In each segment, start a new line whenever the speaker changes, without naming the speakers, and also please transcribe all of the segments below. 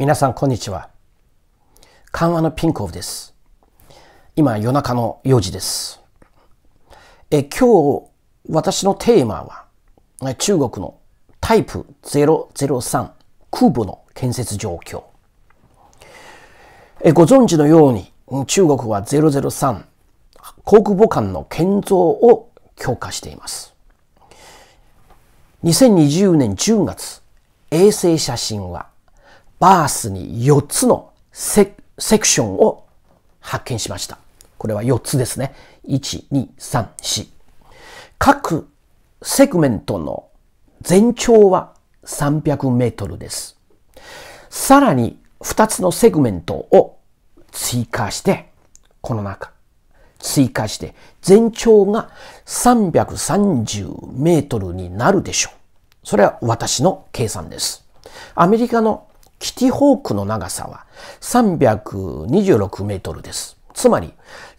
皆さんこんにちは緩和のピンコフです今夜中の4時ですえ今日私のテーマは中国のタイプ003空母の建設状況えご存知のように中国は003航空母艦の建造を強化しています2020年10月衛星写真はバースに4つのセクションを発見しました。これは4つですね。1、2、3、4。各セグメントの全長は300メートルです。さらに2つのセグメントを追加して、この中、追加して全長が330メートルになるでしょう。それは私の計算です。アメリカのキティホークの長さは326メートルです。つまり、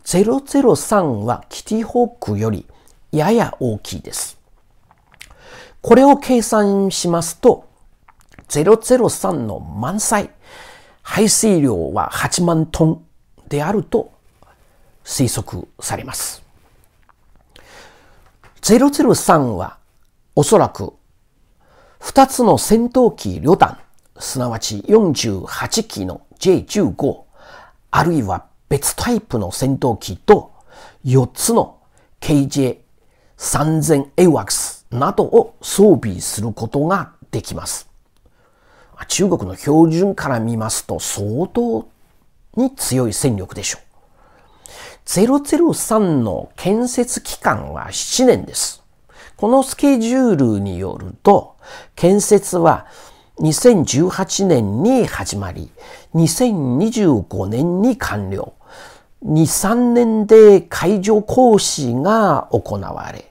003はキティホークよりやや大きいです。これを計算しますと、003の満載、排水量は8万トンであると推測されます。003はおそらく2つの戦闘機旅団すなわち48機の J15、あるいは別タイプの戦闘機と4つの KJ3000AWACS などを装備することができます。中国の標準から見ますと相当に強い戦力でしょう。003の建設期間は7年です。このスケジュールによると、建設は2018年に始まり、2025年に完了。2、3年で会場講師が行われ、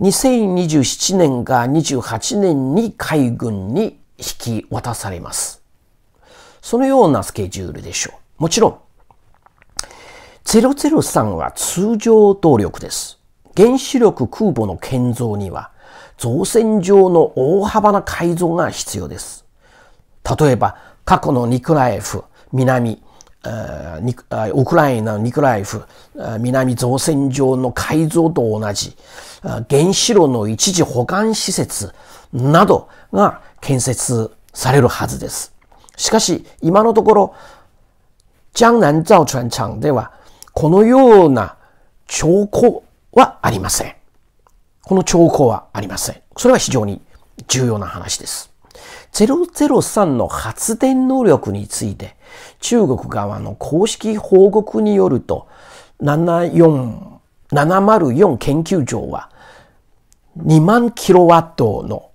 2027年が28年に海軍に引き渡されます。そのようなスケジュールでしょう。もちろん、003は通常動力です。原子力空母の建造には造船場の大幅な改造が必要です。例えば、過去のニクラエフ、南、ウクライナのニクラエフ、南造船場の改造と同じ、原子炉の一時保管施設などが建設されるはずです。しかし、今のところ、江南造船廠では、このような兆候はありません。この兆候はありません。それは非常に重要な話です。003の発電能力について中国側の公式報告によると7 0 4研究所は2万キロワットの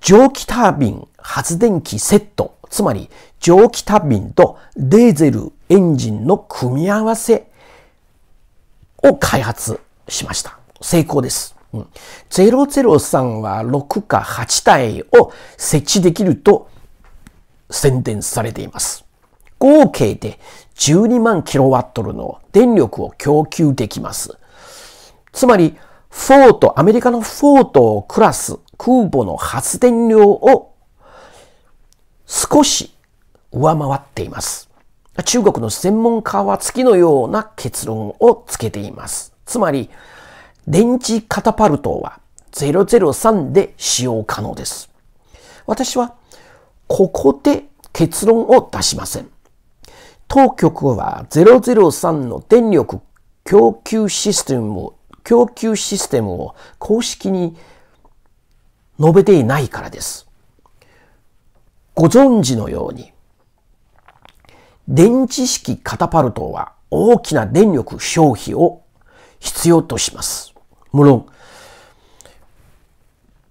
蒸気タービン発電機セット、つまり蒸気タービンとデーゼルエンジンの組み合わせを開発しました。成功です。003は6か8体を設置できると宣伝されています。合計で12万キロワットルの電力を供給できます。つまり、フォート、アメリカのフォートをクラス空母の発電量を少し上回っています。中国の専門家は月のような結論をつけています。つまり、電池カタパルトは003で使用可能です。私はここで結論を出しません。当局は003の電力供給システムを、供給システムを公式に述べていないからです。ご存知のように、電池式カタパルトは大きな電力消費を必要とします。無論、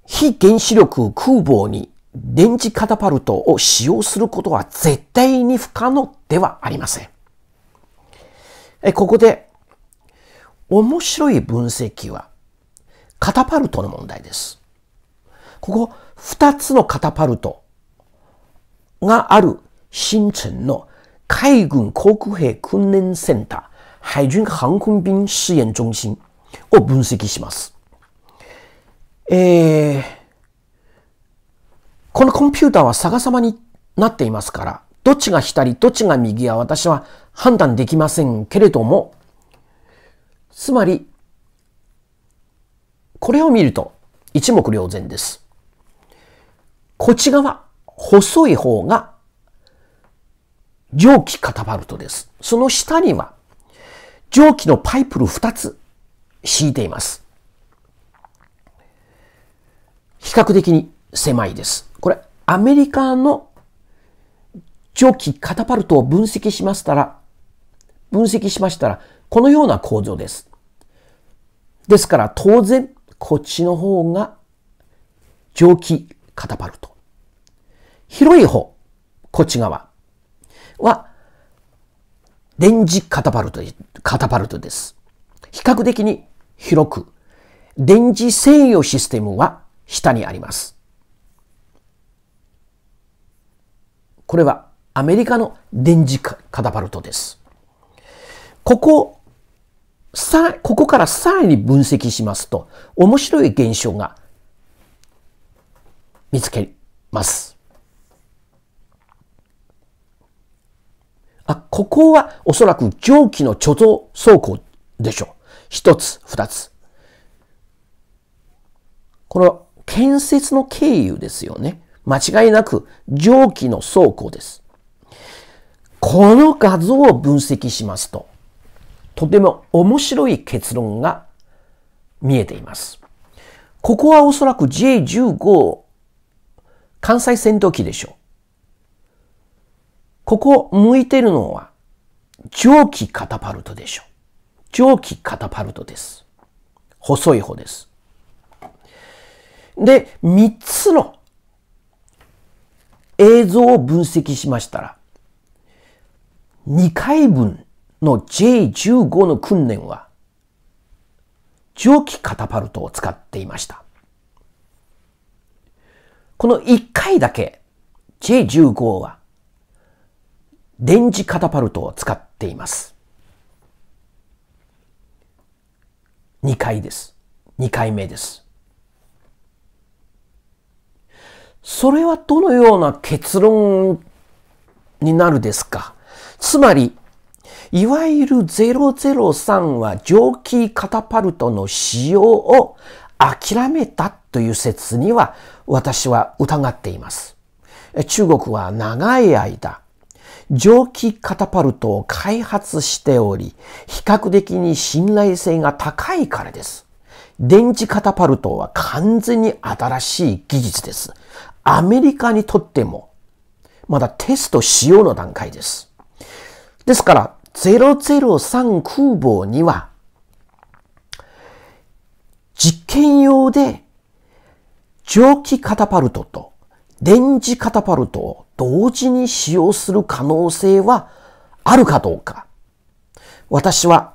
非原子力空母に電磁カタパルトを使用することは絶対に不可能ではありません。えここで、面白い分析は、カタパルトの問題です。ここ、二つのカタパルトがある新城の海軍航空兵訓練センター、海軍航空兵試験中心。を分析します。えー、このコンピューターは逆さまになっていますから、どっちが左、どっちが右は私は判断できませんけれども、つまり、これを見ると一目瞭然です。こっち側、細い方が蒸気カタパルトです。その下には蒸気のパイプル2つ敷いています。比較的に狭いです。これ、アメリカの蒸気カタパルトを分析しましたら、分析しましたら、このような構造です。ですから、当然、こっちの方が蒸気カタパルト。広い方、こっち側は、電磁カタパルト、カタパルトです。比較的に広く、電磁制御システムは下にあります。これはアメリカの電磁カタパルトです。ここ、さ、ここからさらに分析しますと、面白い現象が見つけます。あ、ここはおそらく蒸気の貯蔵倉庫でしょう。一つ、二つ。この建設の経由ですよね。間違いなく蒸気の倉庫です。この画像を分析しますと、とても面白い結論が見えています。ここはおそらく J15 関西戦闘機でしょう。ここ向いてるのは蒸気カタパルトでしょう。蒸気カタパルトです。細い方です。で、3つの映像を分析しましたら、2回分の J15 の訓練は、蒸気カタパルトを使っていました。この1回だけ J15 は電磁カタパルトを使っています。2回です。2回目です。それはどのような結論になるですかつまり、いわゆる003は蒸気カタパルトの使用を諦めたという説には私は疑っています。中国は長い間蒸気カタパルトを開発しており、比較的に信頼性が高いからです。電池カタパルトは完全に新しい技術です。アメリカにとっても、まだテストようの段階です。ですから、003空母には、実験用で蒸気カタパルトと電磁カタパルトを同時に使用する可能性はあるかどうか、私は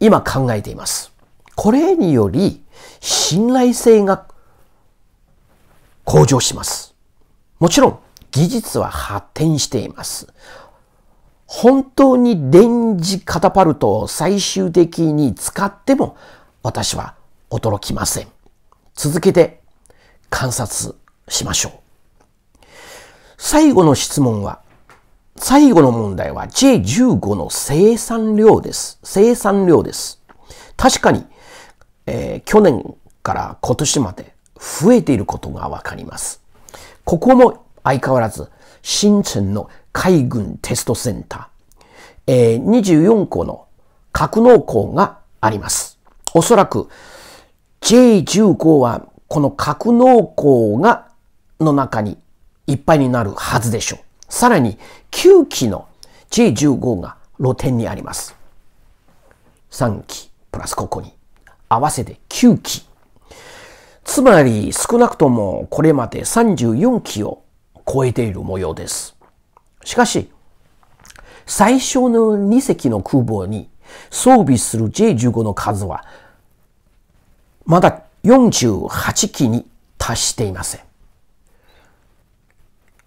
今考えています。これにより信頼性が向上します。もちろん技術は発展しています。本当に電磁カタパルトを最終的に使っても私は驚きません。続けて観察しましょう。最後の質問は、最後の問題は J15 の生産量です。生産量です。確かに、えー、去年から今年まで増えていることがわかります。ここも相変わらず、新城の海軍テストセンター、えー、24個の格納庫があります。おそらく J15 はこの格納庫がの中にいっぱいになるはずでしょう。さらに9機の J15 が露天にあります。3機プラスここに合わせて9機。つまり少なくともこれまで34機を超えている模様です。しかし、最初の2隻の空母に装備する J15 の数はまだ48機に達していません。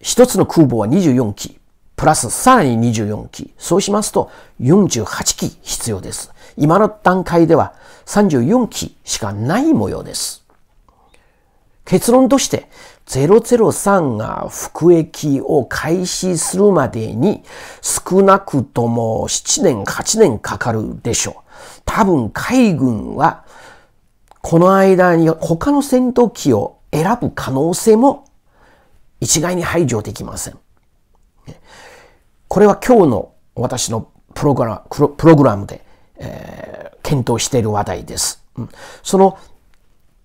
一つの空母は24機、プラスさらに24機。そうしますと48機必要です。今の段階では34機しかない模様です。結論として、003が服役を開始するまでに少なくとも7年、8年かかるでしょう。多分海軍はこの間に他の戦闘機を選ぶ可能性も一概に排除できません。これは今日の私のプログラムプログラムで、えー、検討している話題です。その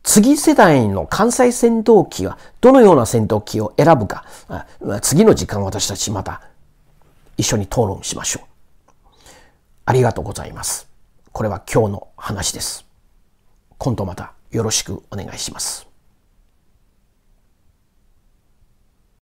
次世代の関西戦闘機はどのような戦闘機を選ぶか、次の時間私たちまた一緒に討論しましょう。ありがとうございます。これは今日の話です。今度またよろしくお願いします。